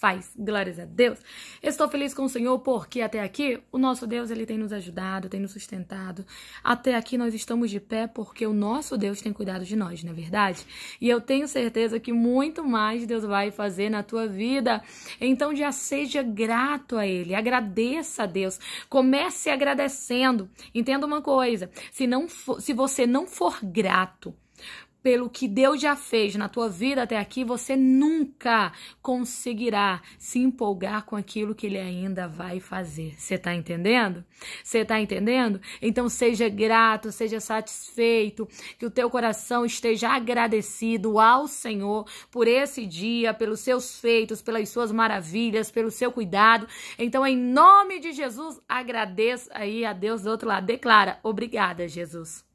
faz. Glórias a Deus. Estou feliz com o Senhor porque até aqui o nosso Deus ele tem nos ajudado, tem nos sustentado. Até aqui nós estamos de pé porque o nosso Deus tem cuidado de nós, não é verdade? E eu tenho certeza que muito mais Deus vai fazer na tua vida. Então já seja grato a ele, agradeça a Deus. Comece agradecendo. Entenda uma coisa, se não for, se você não for grato, pelo que Deus já fez na tua vida até aqui, você nunca conseguirá se empolgar com aquilo que ele ainda vai fazer. Você tá entendendo? Você tá entendendo? Então seja grato, seja satisfeito, que o teu coração esteja agradecido ao Senhor por esse dia, pelos seus feitos, pelas suas maravilhas, pelo seu cuidado. Então em nome de Jesus, agradeça aí a Deus do outro lado. Declara: "Obrigada, Jesus."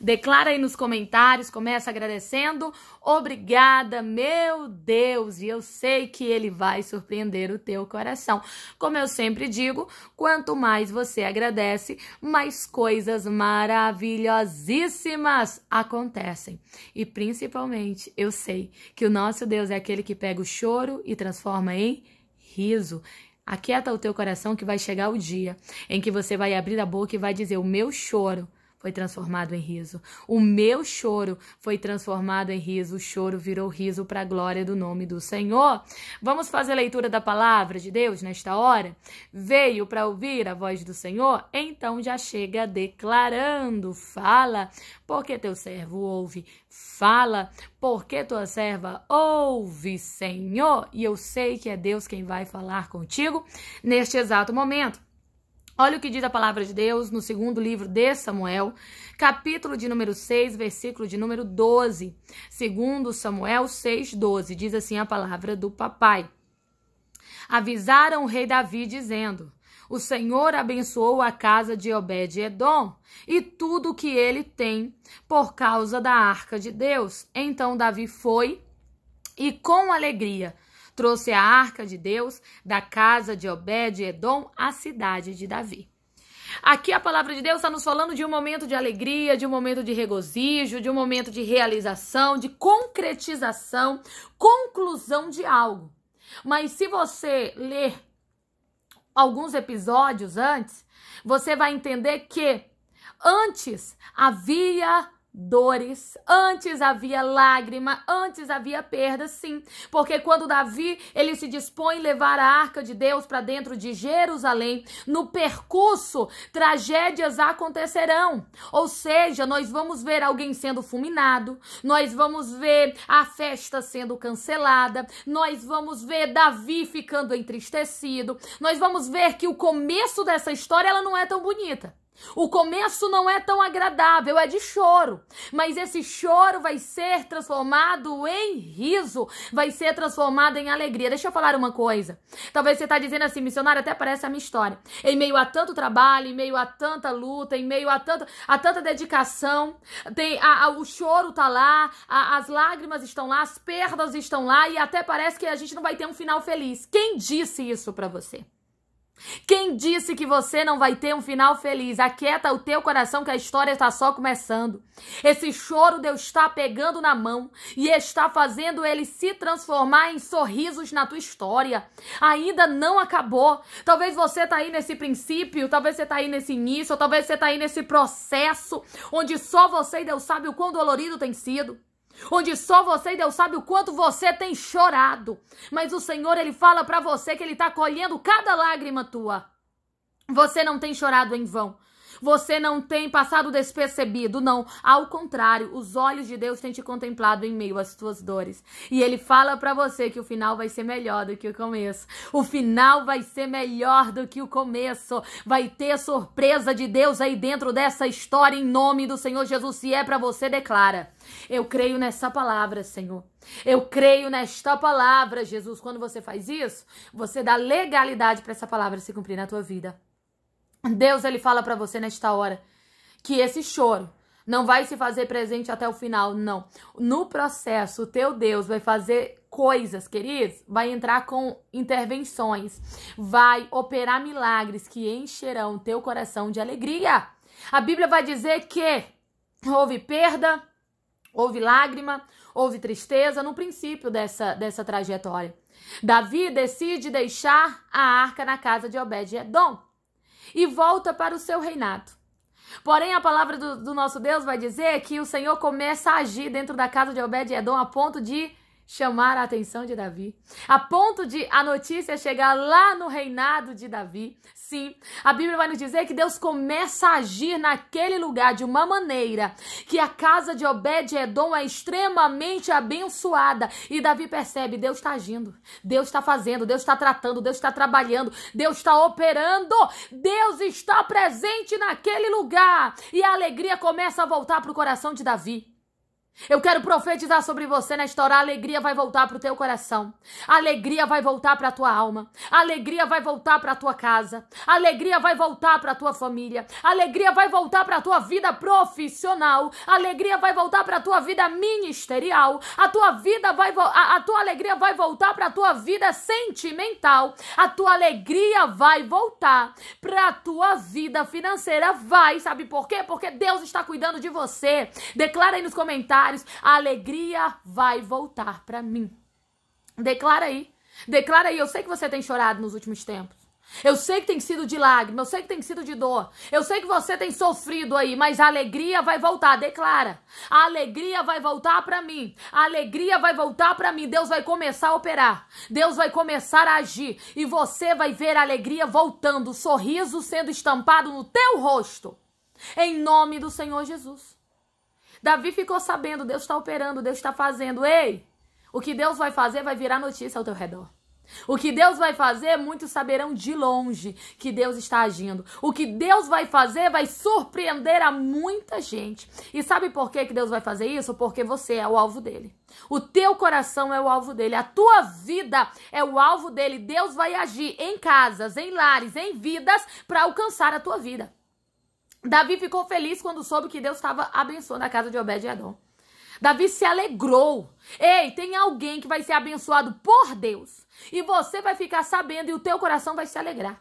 Declara aí nos comentários, começa agradecendo. Obrigada, meu Deus, e eu sei que ele vai surpreender o teu coração. Como eu sempre digo, quanto mais você agradece, mais coisas maravilhosíssimas acontecem. E principalmente, eu sei que o nosso Deus é aquele que pega o choro e transforma em riso. Aquieta o teu coração que vai chegar o dia em que você vai abrir a boca e vai dizer: O meu choro foi transformado em riso. O meu choro foi transformado em riso. O choro virou riso para a glória do nome do Senhor. Vamos fazer a leitura da palavra de Deus nesta hora? Veio para ouvir a voz do Senhor? Então já chega declarando: fala, porque teu servo ouve. Fala, porque tua serva ouve, Senhor. E eu sei que é Deus quem vai falar contigo neste exato momento. Olha o que diz a palavra de Deus no segundo livro de Samuel, capítulo de número 6, versículo de número 12. Segundo Samuel 6, 12, diz assim a palavra do papai. Avisaram o rei Davi dizendo: O Senhor abençoou a casa de Obed-edom e tudo o que ele tem por causa da arca de Deus. Então Davi foi e com alegria trouxe a arca de Deus da casa de Obed-Edom à cidade de Davi. Aqui a palavra de Deus está nos falando de um momento de alegria, de um momento de regozijo, de um momento de realização, de concretização, conclusão de algo. Mas se você ler alguns episódios antes, você vai entender que antes havia dores, antes havia lágrima, antes havia perda, sim, porque quando Davi, ele se dispõe a levar a arca de Deus para dentro de Jerusalém, no percurso, tragédias acontecerão. Ou seja, nós vamos ver alguém sendo fulminado, nós vamos ver a festa sendo cancelada, nós vamos ver Davi ficando entristecido, nós vamos ver que o começo dessa história ela não é tão bonita. O começo não é tão agradável, é de choro, mas esse choro vai ser transformado em riso, vai ser transformado em alegria. Deixa eu falar uma coisa. Talvez você está dizendo assim, missionário, até parece a minha história. Em meio a tanto trabalho, em meio a tanta luta, em meio a, tanto, a tanta dedicação, tem a, a, o choro tá lá, as lágrimas estão lá, as perdas estão lá e até parece que a gente não vai ter um final feliz. Quem disse isso para você? Quem disse que você não vai ter um final feliz? Aquieta o teu coração que a história está só começando. Esse choro Deus está pegando na mão e está fazendo ele se transformar em sorrisos na tua história. Ainda não acabou. Talvez você está aí nesse princípio, talvez você está aí nesse início, talvez você está aí nesse processo onde só você e Deus sabe o quão dolorido tem sido onde só você e Deus sabe o quanto você tem chorado. Mas o Senhor, ele fala para você que ele está colhendo cada lágrima tua. Você não tem chorado em vão você não tem passado despercebido. Não, ao contrário, os olhos de Deus têm te contemplado em meio às tuas dores. E ele fala para você que o final vai ser melhor do que o começo. O final vai ser melhor do que o começo. Vai ter surpresa de Deus aí dentro dessa história em nome do Senhor Jesus. Se é para você, declara. Eu creio nessa palavra, Senhor. Eu creio nesta palavra, Jesus. Quando você faz isso, você dá legalidade para essa palavra se cumprir na tua vida. Deus ele fala para você nesta hora que esse choro não vai se fazer presente até o final, não. No processo, o teu Deus vai fazer coisas, queridos, vai entrar com intervenções, vai operar milagres que encherão teu coração de alegria. A Bíblia vai dizer que houve perda, houve lágrima, houve tristeza no princípio dessa, dessa trajetória. Davi decide deixar a arca na casa de Obed-Edom e volta para o seu reinado. Porém, a palavra do, do nosso Deus vai dizer que o Senhor começa a agir dentro da casa de Obed-Edom a ponto de chamar a atenção de Davi, a ponto de a notícia chegar lá no reinado de Davi. Sim, a Bíblia vai nos dizer que Deus começa a agir naquele lugar de uma maneira que a casa de Obed-Edom é extremamente abençoada e Davi percebe, Deus está agindo, Deus está fazendo, Deus está tratando, Deus está trabalhando, Deus está operando, Deus está presente naquele lugar e a alegria começa a voltar para o coração de Davi. Eu quero profetizar sobre você nesta hora. A alegria vai voltar para o teu coração. A alegria vai voltar para a tua alma. A alegria vai voltar para a tua casa. A alegria vai voltar para a tua família. A alegria vai voltar para a tua vida profissional. A alegria vai voltar para a tua vida ministerial. A tua vida vai a, a tua alegria vai voltar para a tua vida sentimental. A tua alegria vai voltar para a tua vida financeira. Vai, sabe por quê? Porque Deus está cuidando de você. Declara aí nos comentários a alegria vai voltar para mim. Declara aí. Declara aí, eu sei que você tem chorado nos últimos tempos. Eu sei que tem sido de lágrima, eu sei que tem sido de dor, eu sei que você tem sofrido aí, mas a alegria vai voltar, declara. A alegria vai voltar para mim. A alegria vai voltar para mim. Deus vai começar a operar. Deus vai começar a agir e você vai ver a alegria voltando, o sorriso sendo estampado no teu rosto. Em nome do Senhor Jesus. Davi ficou sabendo, Deus está operando, Deus está fazendo. Ei, o que Deus vai fazer vai virar notícia ao teu redor. O que Deus vai fazer, muitos saberão de longe que Deus está agindo. O que Deus vai fazer vai surpreender a muita gente. E sabe por que, que Deus vai fazer isso? Porque você é o alvo dele. O teu coração é o alvo dele, a tua vida é o alvo dele. Deus vai agir em casas, em lares, em vidas para alcançar a tua vida. Davi ficou feliz quando soube que Deus estava abençoando a casa de Obed e Edom. Davi se alegrou. Ei, tem alguém que vai ser abençoado por Deus. E você vai ficar sabendo e o teu coração vai se alegrar.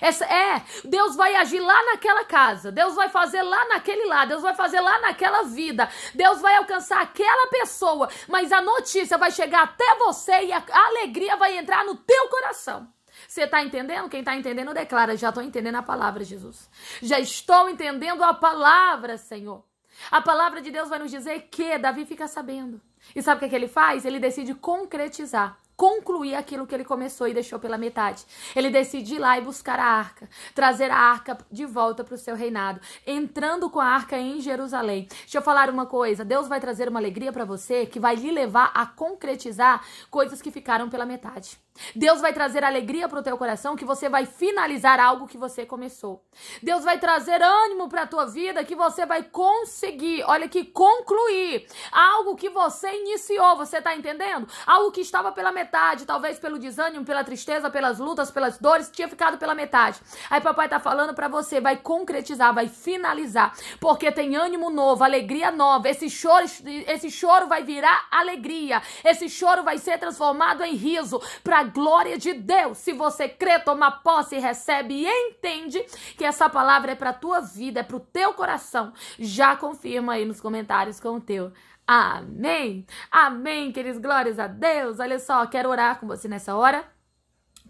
Essa, é, Deus vai agir lá naquela casa, Deus vai fazer lá naquele lado, Deus vai fazer lá naquela vida, Deus vai alcançar aquela pessoa, mas a notícia vai chegar até você e a alegria vai entrar no teu coração. Você está entendendo? Quem está entendendo declara: já estou entendendo a palavra, Jesus. Já estou entendendo a palavra, Senhor. A palavra de Deus vai nos dizer que Davi fica sabendo. E sabe o que, é que ele faz? Ele decide concretizar concluir aquilo que ele começou e deixou pela metade. Ele decide ir lá e buscar a arca, trazer a arca de volta para o seu reinado, entrando com a arca em Jerusalém. Deixa eu falar uma coisa: Deus vai trazer uma alegria para você que vai lhe levar a concretizar coisas que ficaram pela metade. Deus vai trazer alegria para o teu coração que você vai finalizar algo que você começou. Deus vai trazer ânimo para a tua vida que você vai conseguir, olha que concluir algo que você iniciou, você está entendendo? Algo que estava pela metade, talvez pelo desânimo, pela tristeza, pelas lutas, pelas dores, tinha ficado pela metade. Aí papai está falando para você, vai concretizar, vai finalizar, porque tem ânimo novo, alegria nova. Esse choro, esse choro vai virar alegria. Esse choro vai ser transformado em riso para glória de Deus. Se você crê, toma posse, recebe e entende que essa palavra é para tua vida, é para o teu coração, já confirma aí nos comentários com o teu. Amém. Amém, queridos. Glórias a Deus. Olha só, quero orar com você nessa hora.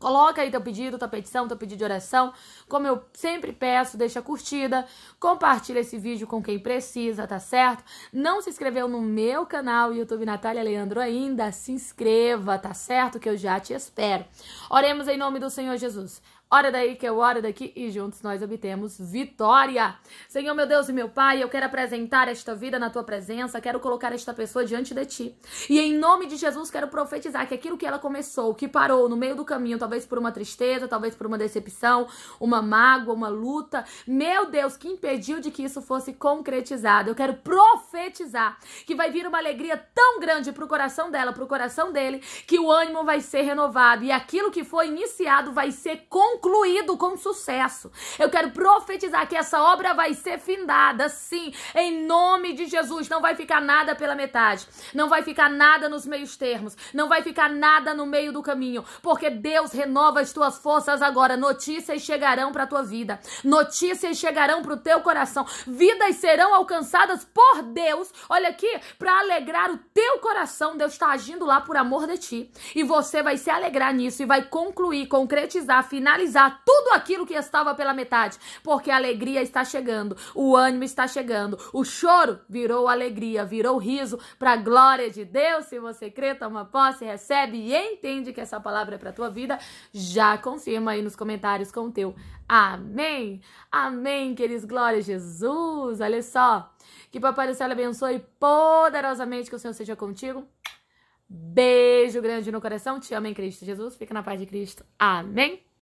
Coloca aí teu pedido, tua petição, teu pedido de oração. Como eu sempre peço, deixa curtida, compartilha esse vídeo com quem precisa, tá certo? Não se inscreveu no meu canal YouTube Natália Leandro ainda? Se inscreva, tá certo? Que eu já te espero. Oremos em nome do Senhor Jesus. Hora daí que eu é hora daqui e juntos nós obtemos vitória. Senhor, meu Deus e meu Pai, eu quero apresentar esta vida na tua presença, quero colocar esta pessoa diante de ti. E em nome de Jesus, quero profetizar que aquilo que ela começou, que parou no meio do caminho, talvez por uma tristeza, talvez por uma decepção, uma mágoa, uma luta, meu Deus, que impediu de que isso fosse concretizado. Eu quero profetizar que vai vir uma alegria tão grande pro coração dela, pro coração dele, que o ânimo vai ser renovado e aquilo que foi iniciado vai ser concretizado concluído com sucesso. Eu quero profetizar que essa obra vai ser findada, sim, em nome de Jesus. Não vai ficar nada pela metade, não vai ficar nada nos meios termos, não vai ficar nada no meio do caminho, porque Deus renova as tuas forças agora. Notícias chegarão para tua vida, notícias chegarão para o teu coração, vidas serão alcançadas por Deus. Olha aqui, para alegrar o teu coração, Deus está agindo lá por amor de ti, e você vai se alegrar nisso e vai concluir, concretizar, finalizar realizar tudo aquilo que estava pela metade, porque a alegria está chegando, o ânimo está chegando, o choro virou alegria, virou riso para a glória de Deus. Se você crê, toma posse, recebe e entende que essa palavra é para tua vida, já confirma aí nos comentários com o teu. Amém. Amém, queridos. Glória a Jesus. Olha só. Que Papai do Céu abençoe poderosamente, que o Senhor seja contigo. Beijo grande no coração. Te amo em Cristo Jesus. Fica na paz de Cristo. Amém.